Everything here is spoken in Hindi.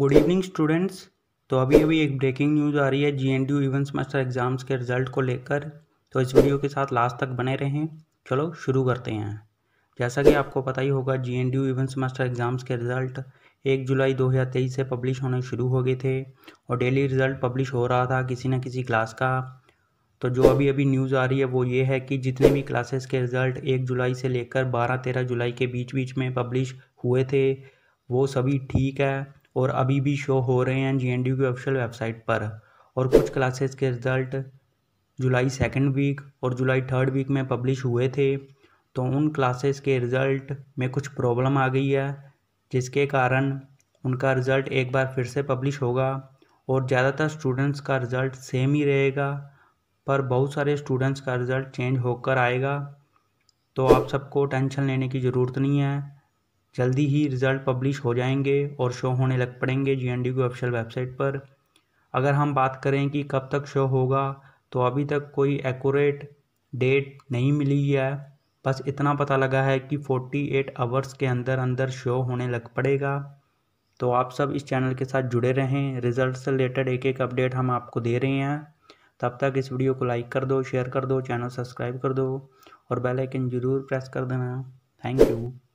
गुड इवनिंग स्टूडेंट्स तो अभी अभी एक ब्रेकिंग न्यूज़ आ रही है G N D events master exams के रिजल्ट को लेकर तो इस वीडियो के साथ लास्ट तक बने रहें चलो शुरू करते हैं जैसा कि आपको पता ही होगा G N D events master exams के रिज़ल्ट एक जुलाई 2023 से पब्लिश होने शुरू हो गए थे और डेली रिज़ल्ट पब्लिश हो रहा था किसी न किसी क्लास का तो जो अभी अभी न्यूज़ आ रही है वो ये है कि जितने भी क्लासेस के रिज़ल्ट एक जुलाई से लेकर बारह तेरह जुलाई के बीच बीच में पब्लिश हुए थे वो सभी ठीक है और अभी भी शो हो रहे हैं जे की ऑफिशियल वेबसाइट पर और कुछ क्लासेस के रिज़ल्ट जुलाई सेकेंड वीक और जुलाई थर्ड वीक में पब्लिश हुए थे तो उन क्लासेस के रिज़ल्ट में कुछ प्रॉब्लम आ गई है जिसके कारण उनका रिज़ल्ट एक बार फिर से पब्लिश होगा और ज़्यादातर स्टूडेंट्स का रिज़ल्ट सेम ही रहेगा पर बहुत सारे स्टूडेंट्स का रिज़ल्ट चेंज होकर आएगा तो आप सबको टेंशन लेने की ज़रूरत नहीं है जल्दी ही रिज़ल्ट पब्लिश हो जाएंगे और शो होने लग पड़ेंगे जी एन डी की ऑफिशियल वेबसाइट पर अगर हम बात करें कि कब तक शो होगा तो अभी तक कोई एक्यूरेट डेट नहीं मिली है बस इतना पता लगा है कि 48 आवर्स के अंदर अंदर शो होने लग पड़ेगा तो आप सब इस चैनल के साथ जुड़े रहें रिजल्ट से रिलेटेड एक एक अपडेट हम आपको दे रहे हैं तब तक इस वीडियो को लाइक कर दो शेयर कर दो चैनल सब्सक्राइब कर दो और बेल आइकन ज़रूर प्रेस कर देना थैंक यू